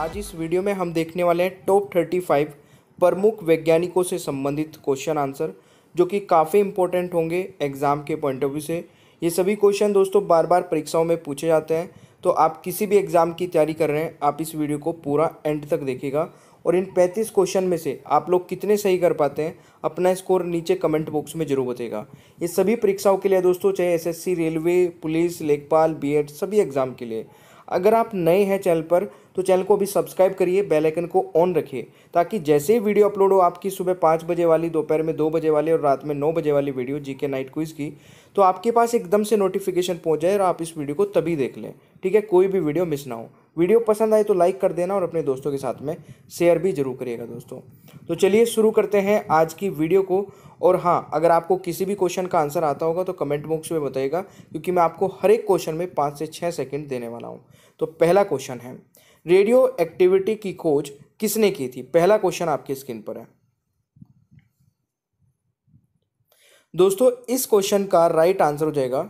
आज इस वीडियो में हम देखने वाले हैं टॉप थर्टी फाइव प्रमुख वैज्ञानिकों से संबंधित क्वेश्चन आंसर जो कि काफ़ी इंपॉर्टेंट होंगे एग्ज़ाम के पॉइंट ऑफ व्यू से ये सभी क्वेश्चन दोस्तों बार बार परीक्षाओं में पूछे जाते हैं तो आप किसी भी एग्ज़ाम की तैयारी कर रहे हैं आप इस वीडियो को पूरा एंड तक देखेगा और इन पैंतीस क्वेश्चन में से आप लोग कितने सही कर पाते हैं अपना स्कोर नीचे कमेंट बॉक्स में जरूर बताएगा ये सभी परीक्षाओं के लिए दोस्तों चाहे एसएससी रेलवे पुलिस लेखपाल बीएड सभी एग्ज़ाम के लिए अगर आप नए हैं चैनल पर तो चैनल को अभी सब्सक्राइब करिए बेल आइकन को ऑन रखिए ताकि जैसे ही वीडियो अपलोड हो आपकी सुबह पाँच बजे वाली दोपहर में दो बजे वाली और रात में नौ बजे वाली वीडियो जी के नाइट क्विज़ की तो आपके पास एकदम से नोटिफिकेशन पहुँच जाए और आप इस वीडियो को तभी देख लें ठीक है कोई भी वीडियो मिस ना हो वीडियो पसंद आए तो लाइक कर देना और अपने दोस्तों के साथ में शेयर भी जरूर करिएगा दोस्तों तो चलिए शुरू करते हैं आज की वीडियो को और हाँ अगर आपको किसी भी क्वेश्चन का आंसर आता होगा तो कमेंट बॉक्स में बताइएगा क्योंकि मैं आपको हर एक क्वेश्चन में पाँच से छः सेकेंड देने वाला हूँ तो पहला क्वेश्चन है रेडियो एक्टिविटी की खोज किसने की थी पहला क्वेश्चन आपकी स्क्रीन पर है दोस्तों इस क्वेश्चन का राइट आंसर हो जाएगा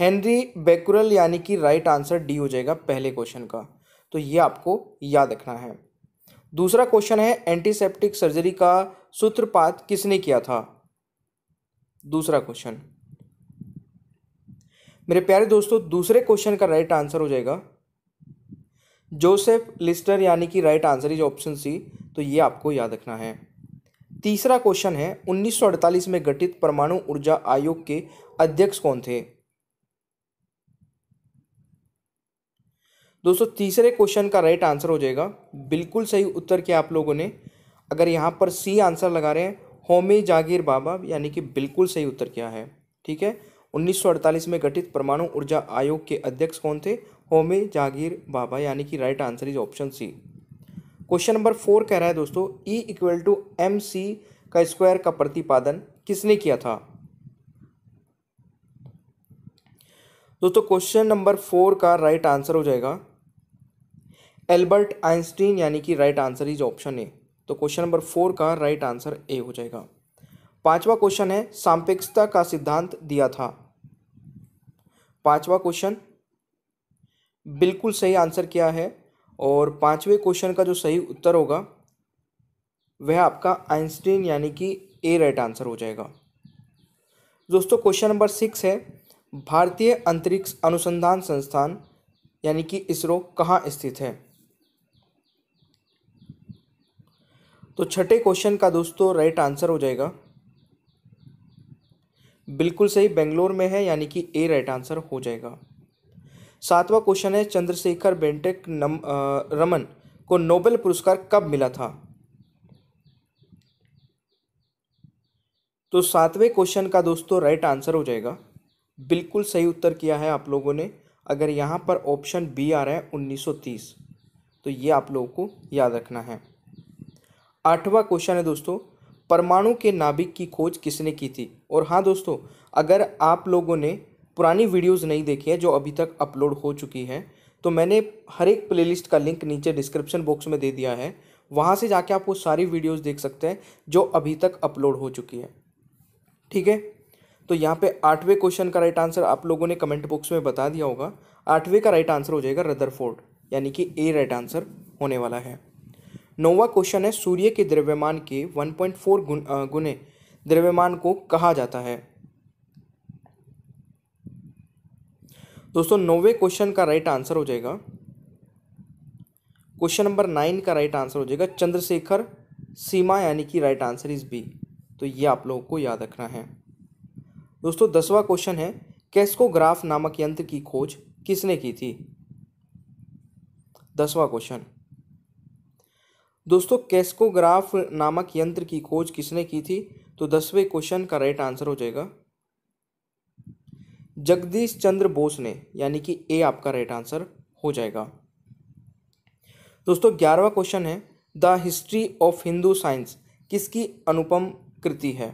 हेनरी बेकुरल यानी कि राइट आंसर डी हो जाएगा पहले क्वेश्चन का तो ये आपको याद रखना है दूसरा क्वेश्चन है एंटीसेप्टिक सर्जरी का सूत्रपात किसने किया था दूसरा क्वेश्चन मेरे प्यारे दोस्तों दूसरे क्वेश्चन का राइट आंसर हो जाएगा जोसेफ लिस्टर यानी कि right answer is option C तो ये आपको याद रखना है तीसरा क्वेश्चन है 1948 में गठित परमाणु ऊर्जा आयोग के अध्यक्ष कौन थे दोस्तों तीसरे क्वेश्चन का राइट आंसर हो जाएगा बिल्कुल सही उत्तर किया आप लोगों ने अगर यहाँ पर सी आंसर लगा रहे हैं होमी जागीर बाबा यानी कि बिल्कुल सही उत्तर क्या है ठीक है 1948 में गठित परमाणु ऊर्जा आयोग के अध्यक्ष कौन थे होमे जागीर बाबा यानी कि right answer is option C question number four कह रहा है दोस्तों E equal to M C का स्क्वायर का प्रतिपादन किसने किया था दोस्तों क्वेश्चन नंबर फोर का राइट आंसर हो जाएगा एल्बर्ट आइंस्टीन यानी कि right answer is option A तो क्वेश्चन नंबर फोर का राइट आंसर ए हो जाएगा पांचवा क्वेश्चन है सापेक्षता का सिद्धांत दिया था पांचवा क्वेश्चन बिल्कुल सही आंसर क्या है और पांचवें क्वेश्चन का जो सही उत्तर होगा वह आपका आइंस्टीन यानी कि ए राइट आंसर हो जाएगा दोस्तों क्वेश्चन नंबर सिक्स है भारतीय अंतरिक्ष अनुसंधान संस्थान यानी कि इसरो कहाँ स्थित है तो छठे क्वेश्चन का दोस्तों राइट आंसर हो जाएगा बिल्कुल सही बेंगलोर में है यानी कि ए राइट आंसर हो जाएगा सातवां क्वेश्चन है चंद्रशेखर बेंटेक नम आ, रमन को नोबेल पुरस्कार कब मिला था तो सातवें क्वेश्चन का दोस्तों राइट आंसर हो जाएगा बिल्कुल सही उत्तर किया है आप लोगों ने अगर यहाँ पर ऑप्शन बी आ रहा है 1930 तो ये आप लोगों को याद रखना है आठवां क्वेश्चन है दोस्तों परमाणु के नाभिक की खोज किसने की थी और हाँ दोस्तों अगर आप लोगों ने पुरानी वीडियोस नहीं देखी है जो अभी तक अपलोड हो चुकी हैं तो मैंने हर एक प्लेलिस्ट का लिंक नीचे डिस्क्रिप्शन बॉक्स में दे दिया है वहाँ से जाके आप वो सारी वीडियोस देख सकते हैं जो अभी तक अपलोड हो चुकी है ठीक है तो यहाँ पे आठवें क्वेश्चन का राइट आंसर आप लोगों ने कमेंट बॉक्स में बता दिया होगा आठवें का राइट आंसर हो जाएगा रदरफोर्ड यानी कि ए राइट आंसर होने वाला है नौवा क्वेश्चन है सूर्य के द्रव्यमान के 1.4 गुन, गुने द्रव्यमान को कहा जाता है दोस्तों नौवे क्वेश्चन का राइट आंसर हो जाएगा क्वेश्चन नंबर नाइन का राइट आंसर हो जाएगा चंद्रशेखर सीमा यानी कि राइट आंसर इज बी तो ये आप लोगों को याद रखना है दोस्तों दसवा क्वेश्चन है कैस्को ग्राफ नामक यंत्र की खोज किसने की थी दसवा क्वेश्चन दोस्तों कैस्कोग्राफ नामक यंत्र की खोज किसने की थी तो दसवें क्वेश्चन का राइट आंसर हो जाएगा जगदीश चंद्र बोस ने यानी कि ए आपका राइट आंसर हो जाएगा दोस्तों ग्यारहवा क्वेश्चन है the history of Hindu science किसकी अनुपम कृति है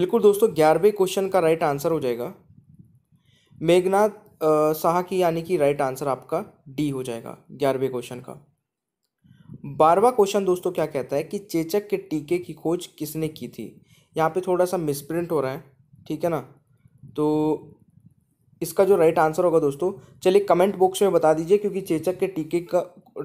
बिल्कुल दोस्तों ग्यारहवें क्वेश्चन का राइट आंसर हो जाएगा मेघनाथ साहा की यानी कि राइट आंसर आपका डी हो जाएगा ग्यारहवें क्वेश्चन का बारहवा क्वेश्चन दोस्तों क्या कहता है कि चेचक के टीके की खोज किसने की थी यहाँ पे थोड़ा सा मिसप्रिंट हो रहा है ठीक है ना तो इसका जो राइट आंसर होगा दोस्तों चलिए कमेंट बॉक्स में बता दीजिए क्योंकि चेचक के टीके का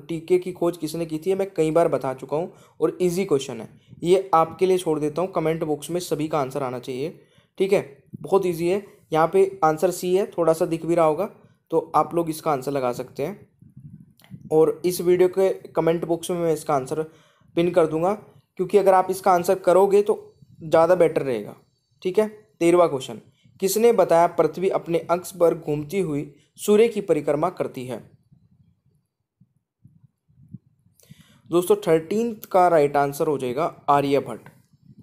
टीके की खोज किसने की थी मैं कई बार बता चुका हूँ और इजी क्वेश्चन है ये आपके लिए छोड़ देता हूँ कमेंट बॉक्स में सभी का आंसर आना चाहिए ठीक है बहुत ईजी है यहाँ पे आंसर सी है थोड़ा सा दिख भी रहा होगा तो आप लोग इसका आंसर लगा सकते हैं और इस वीडियो के कमेंट बॉक्स में मैं इसका आंसर पिन कर दूंगा क्योंकि अगर आप इसका आंसर करोगे तो ज़्यादा बेटर रहेगा ठीक है तेरहवा क्वेश्चन किसने बताया पृथ्वी अपने अक्ष पर घूमती हुई सूर्य की परिक्रमा करती है दोस्तों थर्टीन का राइट आंसर हो जाएगा आर्यभट्ट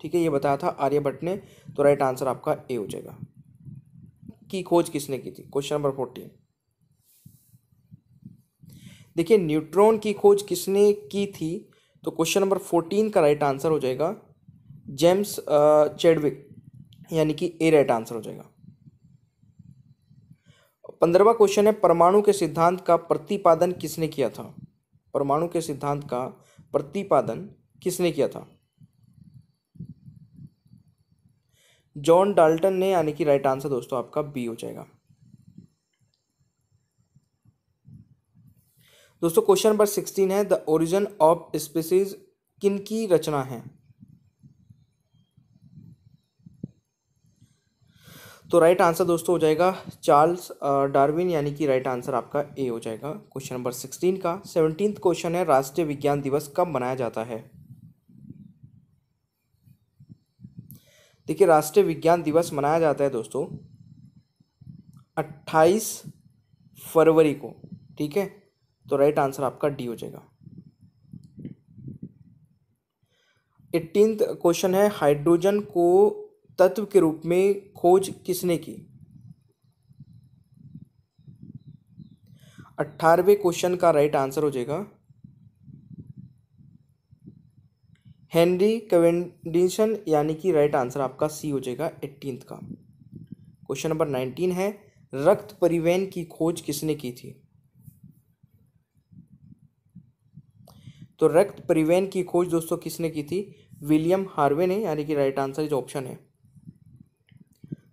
ठीक है ये बताया था आर्यभट्ट ने तो राइट आंसर आपका ए हो जाएगा की खोज किसने की थी क्वेश्चन नंबर फोर्टीन देखिए न्यूट्रॉन की खोज किसने की थी तो क्वेश्चन नंबर फोर्टीन का राइट आंसर हो जाएगा जेम्स चेडविक यानी कि ए राइट आंसर हो जाएगा पंद्रहवा क्वेश्चन है परमाणु के सिद्धांत का प्रतिपादन किसने किया था परमाणु के सिद्धांत का प्रतिपादन किसने किया था जॉन डाल्टन ने यानी कि राइट आंसर दोस्तों आपका बी हो जाएगा दोस्तों क्वेश्चन नंबर सिक्सटीन है द ओरिजिन ऑफ स्पीसीज किन की रचना है तो राइट आंसर दोस्तों हो जाएगा चार्ल्स डार्विन यानी कि राइट आंसर आपका ए हो जाएगा क्वेश्चन नंबर सिक्सटीन का सेवनटीन क्वेश्चन है राष्ट्रीय विज्ञान दिवस कब मनाया जाता है देखिए राष्ट्रीय विज्ञान दिवस मनाया जाता है दोस्तों अट्ठाईस फरवरी को ठीक है तो राइट आंसर आपका डी हो जाएगा एट्टीन क्वेश्चन है हाइड्रोजन को तत्व के रूप में खोज किसने की अट्ठारहवें क्वेश्चन का राइट आंसर हो जाएगा हेनरी कवेंडिशन यानी कि राइट आंसर आपका सी हो जाएगा एट्टीन का क्वेश्चन नंबर नाइनटीन है रक्त परिवहन की खोज किसने की थी तो रक्त परिवहन की खोज दोस्तों किसने की थी विलियम हार्वे ने यानी कि राइट आंसर जो ऑप्शन है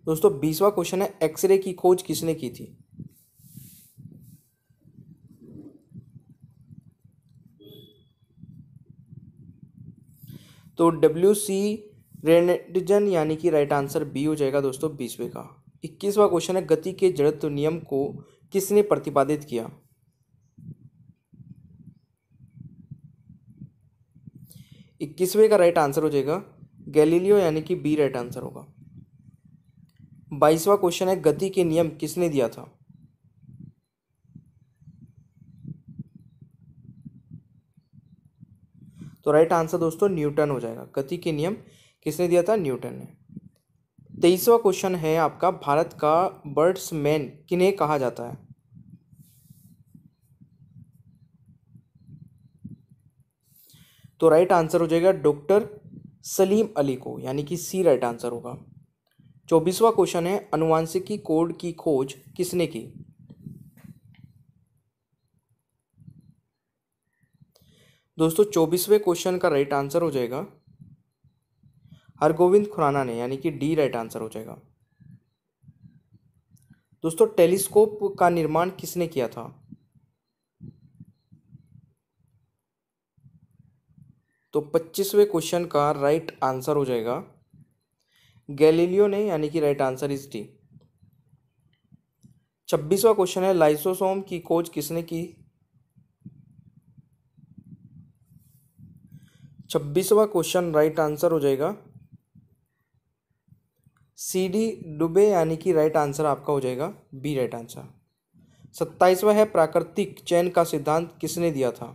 दोस्तों बीसवा क्वेश्चन है एक्सरे की खोज किसने की थी तो डब्ल्यू सी रेनेटिजन यानी कि राइट आंसर बी हो जाएगा दोस्तों बीसवें का इक्कीसवा क्वेश्चन है गति के जड़त्व नियम को किसने प्रतिपादित किया इक्कीसवें का राइट आंसर हो जाएगा गैलीलियो यानी कि बी राइट आंसर होगा बाईसवा क्वेश्चन है गति के नियम किसने दिया था तो राइट आंसर दोस्तों न्यूटन हो जाएगा गति के नियम किसने दिया था न्यूटन ने तेईसवा क्वेश्चन है आपका भारत का बर्ड्समैन किन्हें कहा जाता है तो राइट आंसर हो जाएगा डॉक्टर सलीम अली को यानी कि सी राइट आंसर होगा चौबीसवा क्वेश्चन है अनुवांशिकी कोड की खोज किसने की दोस्तों चौबीसवें क्वेश्चन का राइट आंसर हो जाएगा हरगोविंद खुराना ने यानी कि डी राइट आंसर हो जाएगा दोस्तों टेलीस्कोप का निर्माण किसने किया था तो पच्चीसवें क्वेश्चन का राइट आंसर हो जाएगा गैलीलियो ने यानी कि राइट आंसर इज डी छब्बीसवा क्वेश्चन है लाइसोसोम की खोज किसने की छब्बीसवा क्वेश्चन राइट आंसर हो जाएगा सी डी डुबे यानी कि राइट आंसर आपका हो जाएगा बी राइट आंसर सत्ताईसवा है प्राकृतिक चयन का सिद्धांत किसने दिया था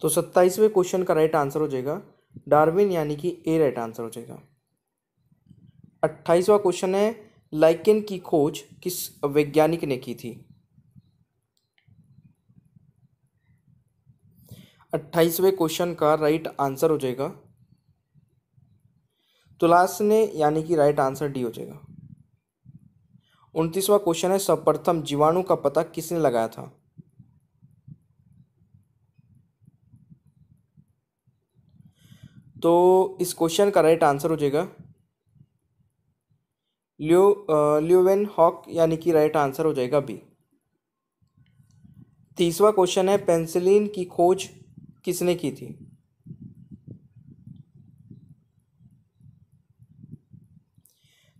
तो सत्ताईसवें क्वेश्चन का राइट आंसर हो जाएगा डार्विन यानी कि ए राइट आंसर हो जाएगा अट्ठाईसवा क्वेश्चन है लाइकेन की खोज किस वैज्ञानिक ने की थी अट्ठाईसवें क्वेश्चन का राइट आंसर हो जाएगा तुलास ने यानी कि राइट आंसर डी हो जाएगा उनतीसवा क्वेश्चन है सर्वप्रथम जीवाणु का पता किसने लगाया था तो इस क्वेश्चन का राइट आंसर हो जाएगा लियो लियोवेन हॉक यानी कि राइट आंसर हो जाएगा बी तीसवा क्वेश्चन है पेंसिलिन की खोज किसने की थी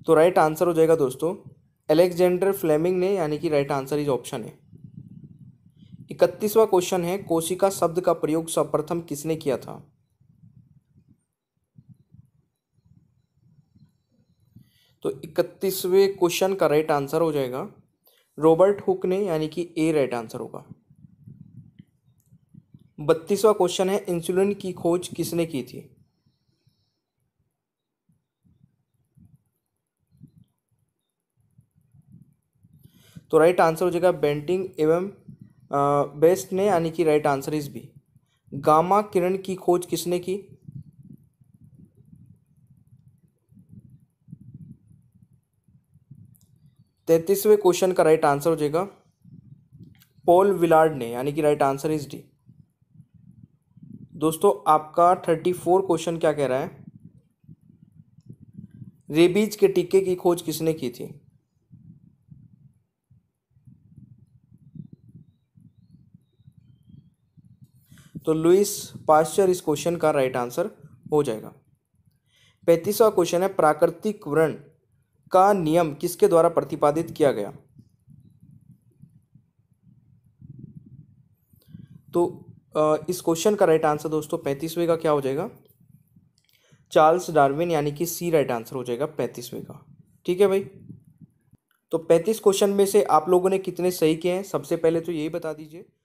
तो राइट आंसर हो जाएगा दोस्तों एलेक्जेंडर फ्लेमिंग ने यानी कि राइट आंसर इज ऑप्शन है इकतीसवा क्वेश्चन है कोशिका शब्द का प्रयोग सर्वप्रथम किसने किया था तो इकतीसवें क्वेश्चन का राइट आंसर हो जाएगा रॉबर्ट हुक ने यानी कि ए राइट आंसर होगा बत्तीसवा क्वेश्चन है इंसुलिन की खोज किसने की थी तो राइट आंसर हो जाएगा बेंटिंग एवं बेस्ट ने यानी कि right answer is B gamma किरण की खोज किसने की तैतीसवें क्वेश्चन का राइट आंसर हो जाएगा पॉल विलार्ड ने यानी कि राइट आंसर इज डी दोस्तों आपका थर्टी फोर क्वेश्चन क्या कह रहा है रेबीज के टीके की खोज किसने की थी तो लुइस पास्चर इस क्वेश्चन का राइट आंसर हो जाएगा पैंतीसवा क्वेश्चन है प्राकृतिक वर्ण का नियम किसके द्वारा प्रतिपादित किया गया तो इस क्वेश्चन का राइट आंसर दोस्तों पैंतीसवें का क्या हो जाएगा चार्ल्स डार्विन यानी कि सी राइट आंसर हो जाएगा पैंतीसवें का ठीक है भाई तो पैंतीस क्वेश्चन में से आप लोगों ने कितने सही किए हैं सबसे पहले तो यही बता दीजिए